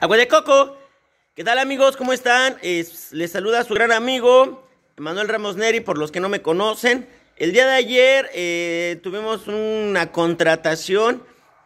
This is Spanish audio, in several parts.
Agua de coco. ¿Qué tal amigos? ¿Cómo están? les saluda su gran amigo Manuel Ramos Neri, por los que no me conocen. El día de ayer eh, tuvimos una contratación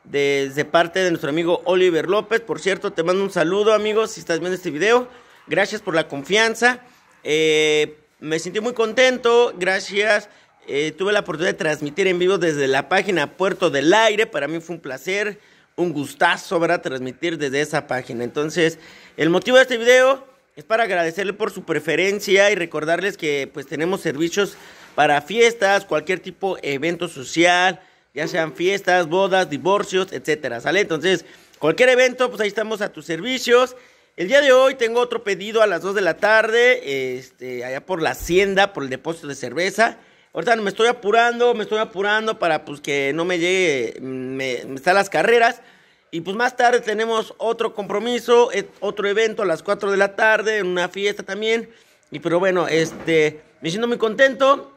desde parte de nuestro amigo Oliver López. Por cierto, te mando un saludo amigos si estás viendo este video. Gracias por la confianza. Eh, me sentí muy contento. Gracias. Eh, tuve la oportunidad de transmitir en vivo desde la página Puerto del Aire. Para mí fue un placer, un gustazo, para Transmitir desde esa página. Entonces, el motivo de este video es para agradecerle por su preferencia y recordarles que pues tenemos servicios para fiestas, cualquier tipo de evento social, ya sean fiestas, bodas, divorcios, etcétera, ¿sale? Entonces, cualquier evento, pues ahí estamos a tus servicios. El día de hoy tengo otro pedido a las 2 de la tarde, este, allá por la hacienda, por el depósito de cerveza. Ahorita me estoy apurando, me estoy apurando para pues que no me llegue, mm, me, las carreras. Y pues más tarde tenemos otro compromiso, otro evento a las 4 de la tarde, en una fiesta también. Y pero bueno, este, me siento muy contento.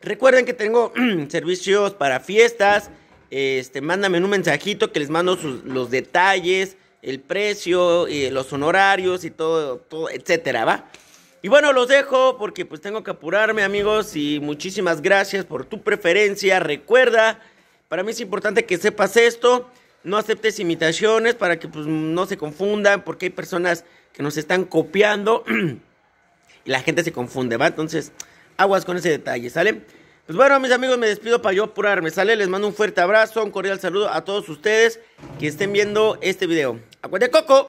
Recuerden que tengo servicios para fiestas. Este, mándame un mensajito que les mando los detalles, el precio, eh, los honorarios y todo, todo etcétera, ¿va? Y bueno, los dejo porque pues tengo que apurarme amigos y muchísimas gracias por tu preferencia. Recuerda, para mí es importante que sepas esto, no aceptes imitaciones para que pues no se confundan porque hay personas que nos están copiando y la gente se confunde, ¿va? Entonces, aguas con ese detalle, ¿sale? Pues bueno, mis amigos, me despido para yo apurarme, ¿sale? Les mando un fuerte abrazo, un cordial saludo a todos ustedes que estén viendo este video. ¡Acuérdense, Coco!